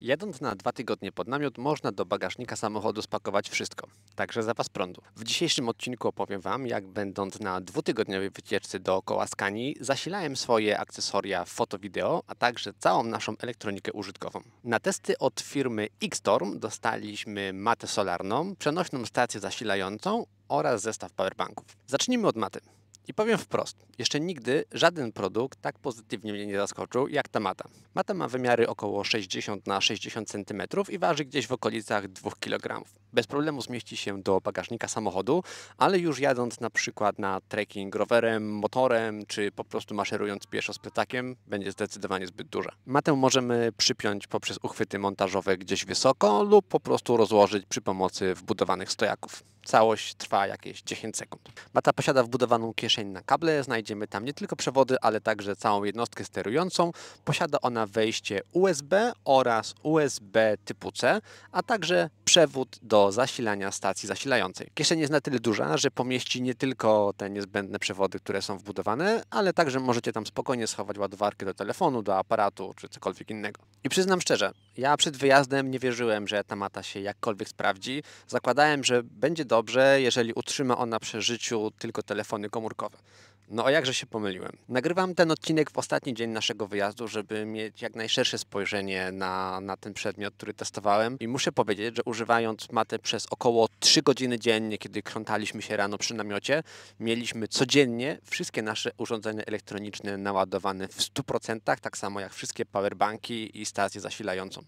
Jadąc na dwa tygodnie pod namiot, można do bagażnika samochodu spakować wszystko, także zapas prądu. W dzisiejszym odcinku opowiem Wam, jak będąc na dwutygodniowej wycieczce dookoła Skani, zasilałem swoje akcesoria foto-wideo, a także całą naszą elektronikę użytkową. Na testy od firmy X-TORM dostaliśmy matę solarną, przenośną stację zasilającą oraz zestaw powerbanków. Zacznijmy od maty. I powiem wprost, jeszcze nigdy żaden produkt tak pozytywnie mnie nie zaskoczył jak ta mata. Mata ma wymiary około 60 na 60 cm i waży gdzieś w okolicach 2 kg. Bez problemu zmieści się do bagażnika samochodu, ale już jadąc na przykład na trekking rowerem, motorem czy po prostu maszerując pieszo z plecakiem, będzie zdecydowanie zbyt duża. Matę możemy przypiąć poprzez uchwyty montażowe gdzieś wysoko lub po prostu rozłożyć przy pomocy wbudowanych stojaków. Całość trwa jakieś 10 sekund. Mata posiada wbudowaną kieszeń na kable, znajdziemy tam nie tylko przewody, ale także całą jednostkę sterującą. Posiada ona wejście USB oraz USB typu C, a także przewód do zasilania stacji zasilającej. Kieszeń jest na tyle duża, że pomieści nie tylko te niezbędne przewody, które są wbudowane, ale także możecie tam spokojnie schować ładowarkę do telefonu, do aparatu czy cokolwiek innego. I przyznam szczerze, ja przed wyjazdem nie wierzyłem, że ta mata się jakkolwiek sprawdzi. Zakładałem, że będzie do dobrze, jeżeli utrzyma ona przy życiu tylko telefony komórkowe. No a jakże się pomyliłem. Nagrywam ten odcinek w ostatni dzień naszego wyjazdu, żeby mieć jak najszersze spojrzenie na, na ten przedmiot, który testowałem. I muszę powiedzieć, że używając matę przez około 3 godziny dziennie, kiedy krzątaliśmy się rano przy namiocie, mieliśmy codziennie wszystkie nasze urządzenia elektroniczne naładowane w 100%, tak samo jak wszystkie powerbanki i stację zasilającą.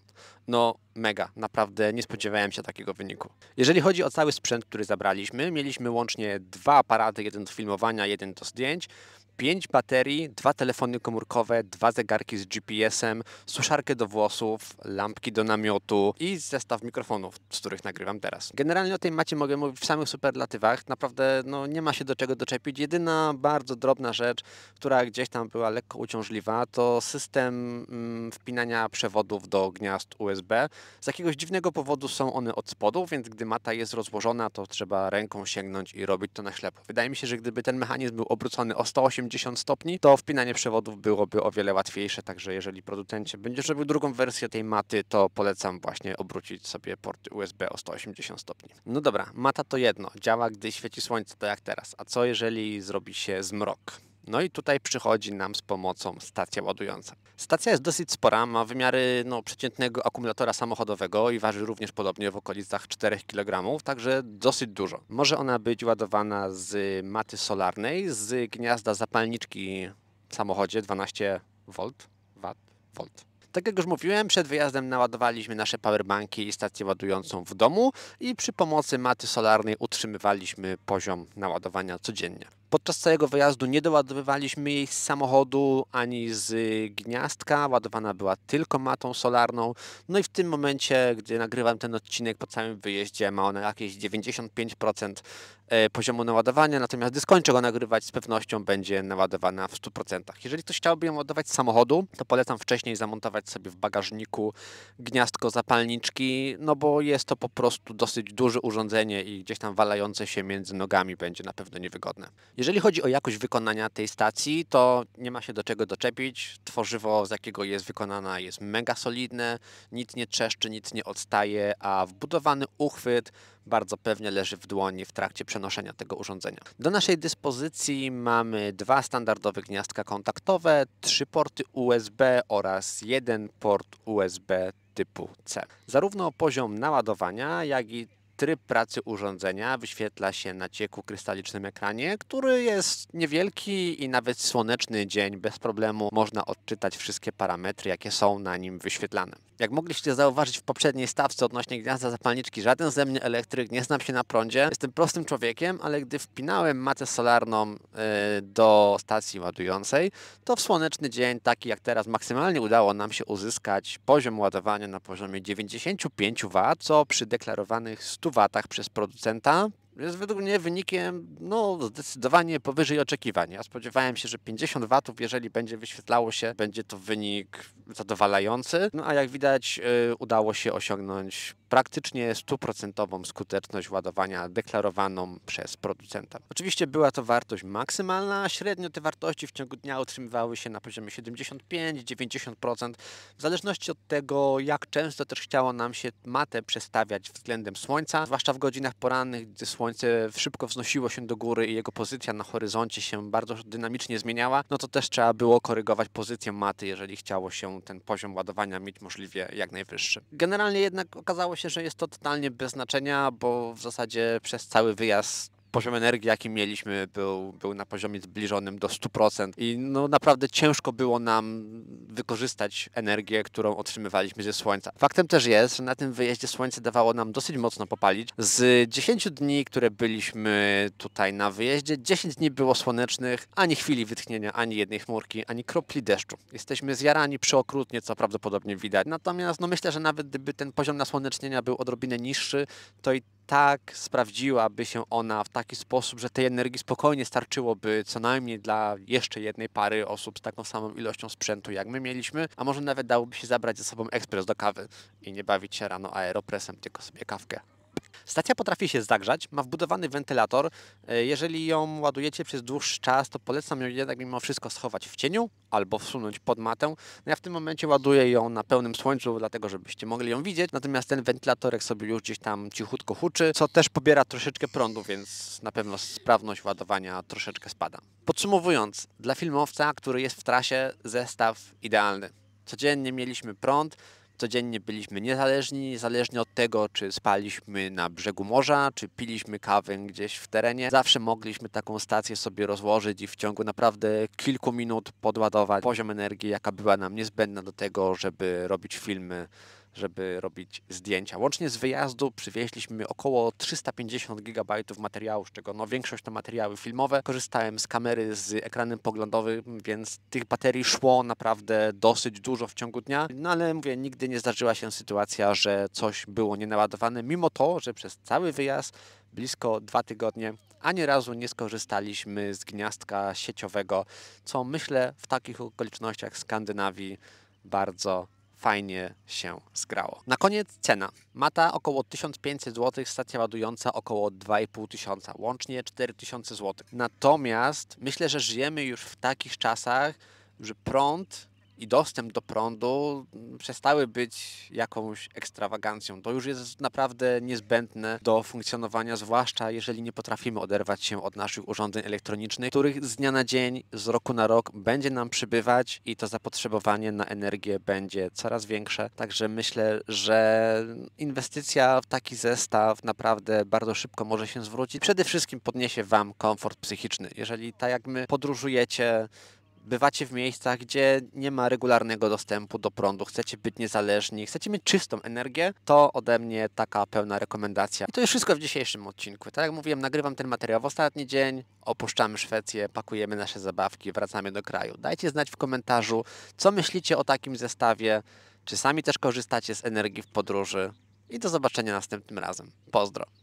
No, mega, naprawdę nie spodziewałem się takiego wyniku. Jeżeli chodzi o cały sprzęt, który zabraliśmy, mieliśmy łącznie dwa aparaty, jeden do filmowania, jeden do zdjęć pięć baterii, dwa telefony komórkowe, dwa zegarki z GPS-em, suszarkę do włosów, lampki do namiotu i zestaw mikrofonów, z których nagrywam teraz. Generalnie o tej macie mogę mówić w samych superlatywach. Naprawdę no, nie ma się do czego doczepić. Jedyna bardzo drobna rzecz, która gdzieś tam była lekko uciążliwa, to system mm, wpinania przewodów do gniazd USB. Z jakiegoś dziwnego powodu są one od spodu, więc gdy mata jest rozłożona, to trzeba ręką sięgnąć i robić to na ślepo. Wydaje mi się, że gdyby ten mechanizm był obrócony o 180 180 stopni, to wpinanie przewodów byłoby o wiele łatwiejsze, także jeżeli producencie będziesz robił drugą wersję tej maty, to polecam właśnie obrócić sobie porty USB o 180 stopni. No dobra, mata to jedno, działa gdy świeci słońce, to jak teraz. A co jeżeli zrobi się zmrok? No i tutaj przychodzi nam z pomocą stacja ładująca. Stacja jest dosyć spora, ma wymiary no, przeciętnego akumulatora samochodowego i waży również podobnie w okolicach 4 kg, także dosyć dużo. Może ona być ładowana z maty solarnej, z gniazda zapalniczki w samochodzie 12 V, Watt, Volt. Tak jak już mówiłem, przed wyjazdem naładowaliśmy nasze powerbanki i stację ładującą w domu i przy pomocy maty solarnej utrzymywaliśmy poziom naładowania codziennie. Podczas całego wyjazdu nie doładowywaliśmy jej z samochodu ani z y, gniazdka. Ładowana była tylko matą solarną. No i w tym momencie, gdy nagrywam ten odcinek po całym wyjeździe, ma ona jakieś 95% e, poziomu naładowania, natomiast gdy skończę go nagrywać, z pewnością będzie naładowana w 100%. Jeżeli ktoś chciałby ją ładować z samochodu, to polecam wcześniej zamontować sobie w bagażniku gniazdko zapalniczki, no bo jest to po prostu dosyć duże urządzenie i gdzieś tam walające się między nogami będzie na pewno niewygodne. Jeżeli chodzi o jakość wykonania tej stacji, to nie ma się do czego doczepić. Tworzywo, z jakiego jest wykonana, jest mega solidne, nic nie trzeszczy, nic nie odstaje, a wbudowany uchwyt bardzo pewnie leży w dłoni w trakcie przenoszenia tego urządzenia. Do naszej dyspozycji mamy dwa standardowe gniazdka kontaktowe, trzy porty USB oraz jeden port USB typu C. Zarówno poziom naładowania, jak i tryb pracy urządzenia wyświetla się na cieku krystalicznym ekranie, który jest niewielki i nawet słoneczny dzień bez problemu można odczytać wszystkie parametry, jakie są na nim wyświetlane. Jak mogliście zauważyć w poprzedniej stawce odnośnie gniazda zapalniczki, żaden ze mnie elektryk, nie znam się na prądzie. Jestem prostym człowiekiem, ale gdy wpinałem matę solarną e, do stacji ładującej, to w słoneczny dzień, taki jak teraz, maksymalnie udało nam się uzyskać poziom ładowania na poziomie 95 W, co przy deklarowanych 100 W przez producenta jest według mnie wynikiem no, zdecydowanie powyżej oczekiwań. Ja spodziewałem się, że 50 W, jeżeli będzie wyświetlało się, będzie to wynik zadowalający, no a jak widać y, udało się osiągnąć praktycznie stuprocentową skuteczność ładowania deklarowaną przez producenta. Oczywiście była to wartość maksymalna, średnio te wartości w ciągu dnia utrzymywały się na poziomie 75-90%, w zależności od tego, jak często też chciało nam się matę przestawiać względem słońca, zwłaszcza w godzinach porannych, gdy słońce szybko wznosiło się do góry i jego pozycja na horyzoncie się bardzo dynamicznie zmieniała, no to też trzeba było korygować pozycję maty, jeżeli chciało się ten poziom ładowania mieć możliwie jak najwyższy. Generalnie jednak okazało się, że jest to totalnie bez znaczenia, bo w zasadzie przez cały wyjazd poziom energii, jaki mieliśmy, był, był na poziomie zbliżonym do 100%. I no, naprawdę ciężko było nam wykorzystać energię, którą otrzymywaliśmy ze słońca. Faktem też jest, że na tym wyjeździe słońce dawało nam dosyć mocno popalić. Z 10 dni, które byliśmy tutaj na wyjeździe, 10 dni było słonecznych, ani chwili wytchnienia, ani jednej chmurki, ani kropli deszczu. Jesteśmy zjarani przeokrutnie, co prawdopodobnie widać. Natomiast no, myślę, że nawet gdyby ten poziom nasłonecznienia był odrobinę niższy, to i tak sprawdziłaby się ona w taki sposób, że tej energii spokojnie starczyłoby co najmniej dla jeszcze jednej pary osób z taką samą ilością sprzętu, jak my mieliśmy, a może nawet dałoby się zabrać ze sobą ekspres do kawy i nie bawić się rano aeropresem, tylko sobie kawkę. Stacja potrafi się zagrzać, ma wbudowany wentylator. E, jeżeli ją ładujecie przez dłuższy czas, to polecam ją jednak mimo wszystko schować w cieniu albo wsunąć pod matę. No ja w tym momencie ładuję ją na pełnym słońcu, dlatego żebyście mogli ją widzieć. Natomiast ten wentylatorek sobie już gdzieś tam cichutko huczy, co też pobiera troszeczkę prądu, więc na pewno sprawność ładowania troszeczkę spada. Podsumowując, dla filmowca, który jest w trasie, zestaw idealny. Codziennie mieliśmy prąd, Codziennie byliśmy niezależni, niezależnie od tego, czy spaliśmy na brzegu morza, czy piliśmy kawę gdzieś w terenie. Zawsze mogliśmy taką stację sobie rozłożyć i w ciągu naprawdę kilku minut podładować poziom energii, jaka była nam niezbędna do tego, żeby robić filmy żeby robić zdjęcia. Łącznie z wyjazdu przywieźliśmy około 350 GB materiału, z czego no, większość to materiały filmowe. Korzystałem z kamery z ekranem poglądowym, więc tych baterii szło naprawdę dosyć dużo w ciągu dnia. No ale mówię, nigdy nie zdarzyła się sytuacja, że coś było nienaładowane, mimo to, że przez cały wyjazd blisko dwa tygodnie ani razu nie skorzystaliśmy z gniazdka sieciowego, co myślę w takich okolicznościach Skandynawii bardzo fajnie się zgrało. Na koniec cena. Mata około 1500 zł, stacja ładująca około 2500, łącznie 4000 zł. Natomiast myślę, że żyjemy już w takich czasach, że prąd i dostęp do prądu mm, przestały być jakąś ekstrawagancją. To już jest naprawdę niezbędne do funkcjonowania, zwłaszcza jeżeli nie potrafimy oderwać się od naszych urządzeń elektronicznych, których z dnia na dzień, z roku na rok będzie nam przybywać i to zapotrzebowanie na energię będzie coraz większe. Także myślę, że inwestycja w taki zestaw naprawdę bardzo szybko może się zwrócić. Przede wszystkim podniesie Wam komfort psychiczny. Jeżeli tak jak my podróżujecie, bywacie w miejscach, gdzie nie ma regularnego dostępu do prądu, chcecie być niezależni, chcecie mieć czystą energię, to ode mnie taka pełna rekomendacja. I to już wszystko w dzisiejszym odcinku. Tak jak mówiłem, nagrywam ten materiał w ostatni dzień, opuszczamy Szwecję, pakujemy nasze zabawki, wracamy do kraju. Dajcie znać w komentarzu, co myślicie o takim zestawie, czy sami też korzystacie z energii w podróży. I do zobaczenia następnym razem. Pozdro!